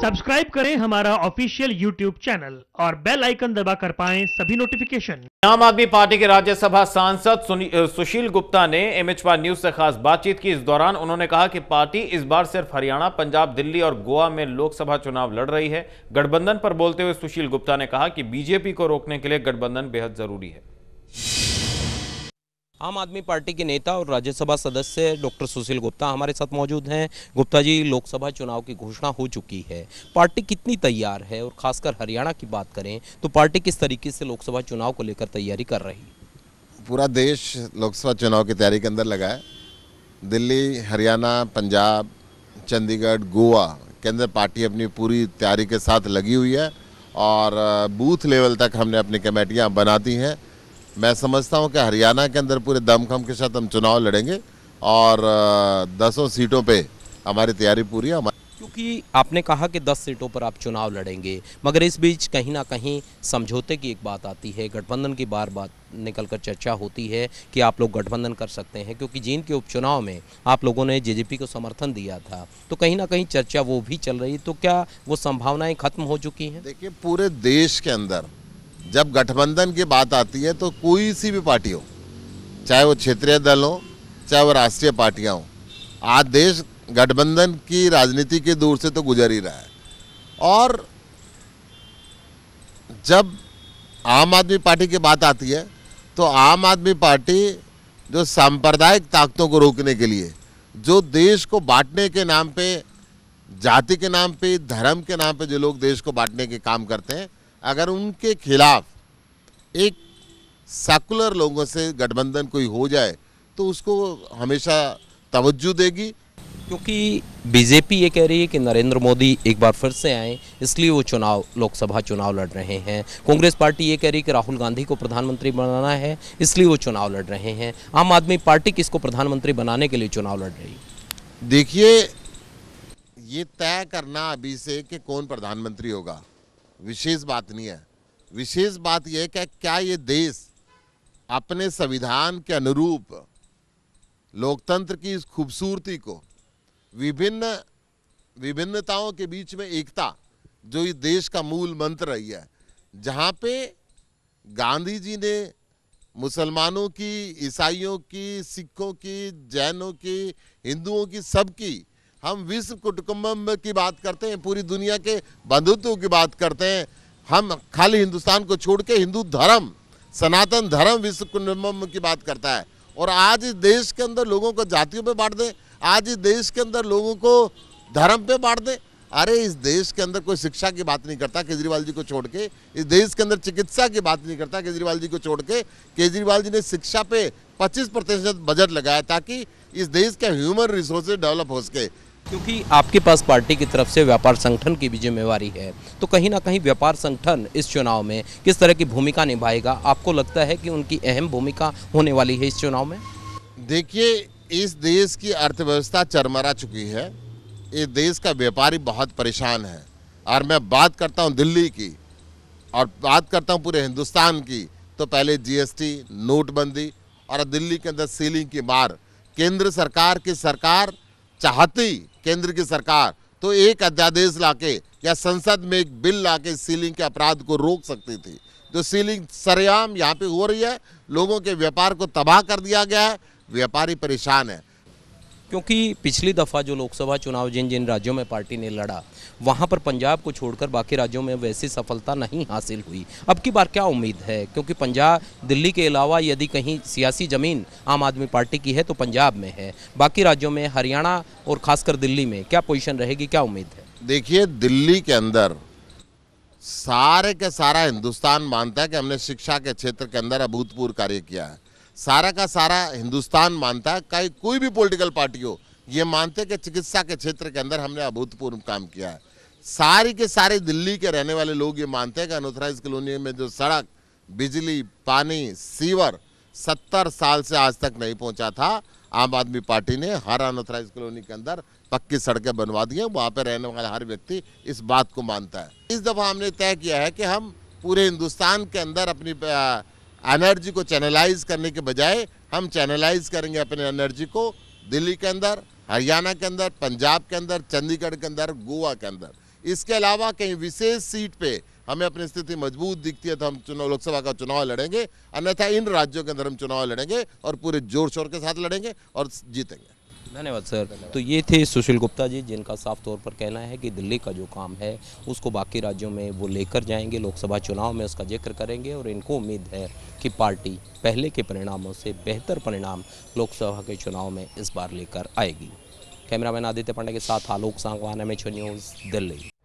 subscribe करें हमारा official YouTube channel और बेल आइकन दबा कर पाए सभी नोटिफिकेशन आम आदमी पार्टी के राज्यसभा सांसद सुशील गुप्ता ने एमएचपा न्यूज से खास बातचीत की इस दौरान उन्होंने कहा कि पार्टी इस बार सिर्फ हरियाणा पंजाब दिल्ली और गोवा में लोकसभा चुनाव लड़ रही है गठबंधन पर बोलते हुए सुशील गुप्ता ने कहा कि बीजेपी को रोकने के लिए गठबंधन बेहद जरूरी है आम आदमी पार्टी के नेता और राज्यसभा सदस्य डॉक्टर सुशील गुप्ता हमारे साथ मौजूद हैं गुप्ता जी लोकसभा चुनाव की घोषणा हो चुकी है पार्टी कितनी तैयार है और खासकर हरियाणा की बात करें तो पार्टी किस तरीके से लोकसभा चुनाव को लेकर तैयारी कर रही पूरा देश लोकसभा चुनाव की तैयारी के अंदर लगा है दिल्ली हरियाणा पंजाब चंडीगढ़ गोवा के अंदर पार्टी अपनी पूरी तैयारी के साथ लगी हुई है और बूथ लेवल तक हमने अपनी कमेटियाँ बना दी हैं मैं समझता हूँ कि हरियाणा के अंदर पूरे दमखम के साथ हम चुनाव लड़ेंगे और दसों सीटों पे हमारी तैयारी पूरी है क्योंकि आपने कहा कि 10 सीटों पर आप चुनाव लड़ेंगे मगर इस बीच कहीं ना कहीं समझौते की एक बात आती है गठबंधन की बार बात निकल कर चर्चा होती है कि आप लोग गठबंधन कर सकते हैं क्योंकि जींद के उपचुनाव में आप लोगों ने जेजेपी को समर्थन दिया था तो कहीं ना कहीं चर्चा वो भी चल रही तो क्या वो संभावनाएँ खत्म हो चुकी हैं देखिए पूरे देश के अंदर जब गठबंधन की बात आती है तो कोई सी भी पार्टी हो चाहे वो क्षेत्रीय दल हो चाहे वो राष्ट्रीय पार्टियाँ हों आज देश गठबंधन की राजनीति के दूर से तो गुजर ही रहा है और जब आम आदमी पार्टी की बात आती है तो आम आदमी पार्टी जो सांप्रदायिक ताकतों को रोकने के लिए जो देश को बांटने के नाम पे जाति के नाम पे धर्म के नाम पे जो लोग देश को बांटने के काम करते हैं अगर उनके खिलाफ एक सैकुलर लोगों से गठबंधन कोई हो जाए तो उसको हमेशा तवज्जो देगी क्योंकि बीजेपी ये कह रही है कि नरेंद्र मोदी एक बार फिर से आए इसलिए वो चुनाव लोकसभा चुनाव लड़ रहे हैं कांग्रेस पार्टी ये कह रही है कि राहुल गांधी को प्रधानमंत्री बनाना है इसलिए वो चुनाव लड़ रहे हैं आम आदमी पार्टी किसको प्रधानमंत्री बनाने के लिए चुनाव लड़ रही है देखिए ये तय करना अभी से कि कौन प्रधानमंत्री होगा विशेष बात नहीं है विशेष बात यह है कि क्या ये देश अपने संविधान के अनुरूप लोकतंत्र की इस खूबसूरती को विभिन्न विभिन्नताओं के बीच में एकता जो इस देश का मूल मंत्र रही है जहाँ पे गांधी जी ने मुसलमानों की ईसाइयों की सिखों की जैनों की हिंदुओं की सबकी हम विश्व कुटुम्ब की बात करते हैं पूरी दुनिया के बंधुत्व की बात करते हैं हम खाली हिंदुस्तान को छोड़ के हिंदू धर्म सनातन धर्म विश्व कुटुम्ब की बात करता है और आज इस देश के अंदर लोगों को जातियों पे बांट दें आज इस देश के अंदर लोगों को धर्म पे बांट दें अरे इस देश के अंदर कोई शिक्षा की बात नहीं करता केजरीवाल जी को छोड़ के इस देश के अंदर चिकित्सा की बात नहीं करता केजरीवाल जी को छोड़ के केजरीवाल जी ने शिक्षा पे 25 प्रतिशत बजट लगाया ताकि इस देश का ह्यूमन रिसोर्सेज डेवलप हो सके क्योंकि आपके पास पार्टी की तरफ से व्यापार संगठन की भी जिम्मेवारी है तो कहीं ना कहीं व्यापार संगठन इस चुनाव में किस तरह की भूमिका निभाएगा आपको लगता है कि उनकी अहम भूमिका होने वाली है इस चुनाव में देखिए इस देश की अर्थव्यवस्था चरमरा चुकी है इस देश का व्यापारी बहुत परेशान है और मैं बात करता हूँ दिल्ली की और बात करता हूँ पूरे हिंदुस्तान की तो पहले जी नोटबंदी और दिल्ली के अंदर सीलिंग की मार केंद्र सरकार की सरकार चाहती केंद्र की सरकार तो एक अध्यादेश लाके या संसद में एक बिल लाके सीलिंग के अपराध को रोक सकती थी जो सीलिंग सरेआम यहाँ पे हो रही है लोगों के व्यापार को तबाह कर दिया गया है व्यापारी परेशान है क्योंकि पिछली दफ़ा जो लोकसभा चुनाव जिन जिन राज्यों में पार्टी ने लड़ा वहाँ पर पंजाब को छोड़कर बाकी राज्यों में वैसी सफलता नहीं हासिल हुई अब की बार क्या उम्मीद है क्योंकि पंजाब दिल्ली के अलावा यदि कहीं सियासी ज़मीन आम आदमी पार्टी की है तो पंजाब में है बाकी राज्यों में हरियाणा और खासकर दिल्ली में क्या पोजिशन रहेगी क्या उम्मीद है देखिए दिल्ली के अंदर सारे के सारा हिंदुस्तान मानता है कि हमने शिक्षा के क्षेत्र के अंदर अभूतपूर्व कार्य किया है सारा का सारा हिंदुस्तान मानता है कहीं कोई भी पॉलिटिकल पार्टी हो ये मानते कि चिकित्सा के क्षेत्र के अंदर हमने अभूतपूर्व काम किया है सारी के सारे दिल्ली के रहने वाले लोग ये मानते हैं कि अनोथराइज कॉलोनी में जो सड़क बिजली पानी सीवर सत्तर साल से आज तक नहीं पहुंचा था आम आदमी पार्टी ने हर अनोथराइज कॉलोनी के अंदर पक्की सड़कें बनवा दी हैं वहाँ पर रहने वाला हर व्यक्ति इस बात को मानता है इस दफ़ा हमने तय किया है कि हम पूरे हिंदुस्तान के अंदर अपनी एनर्जी को चैनलाइज करने के बजाय हम चैनलाइज करेंगे अपने एनर्जी को दिल्ली के अंदर हरियाणा के अंदर पंजाब के अंदर चंडीगढ़ के अंदर गोवा के अंदर इसके अलावा कहीं विशेष सीट पे हमें अपनी स्थिति मजबूत दिखती है तो हम चुनाव लोकसभा का चुनाव लड़ेंगे अन्यथा इन राज्यों के अंदर हम चुनाव लड़ेंगे और पूरे जोर शोर के साथ लड़ेंगे और जीतेंगे धन्यवाद सर तो ये थे सुशील गुप्ता जी जिनका साफ तौर पर कहना है कि दिल्ली का जो काम है उसको बाकी राज्यों में वो लेकर जाएंगे लोकसभा चुनाव में उसका जिक्र करेंगे और इनको उम्मीद है कि पार्टी पहले के परिणामों से बेहतर परिणाम लोकसभा के चुनाव में इस बार लेकर आएगी कैमरामैन आदित्य पांडे के साथ आलोक सांगवान एम न्यूज़ दिल्ली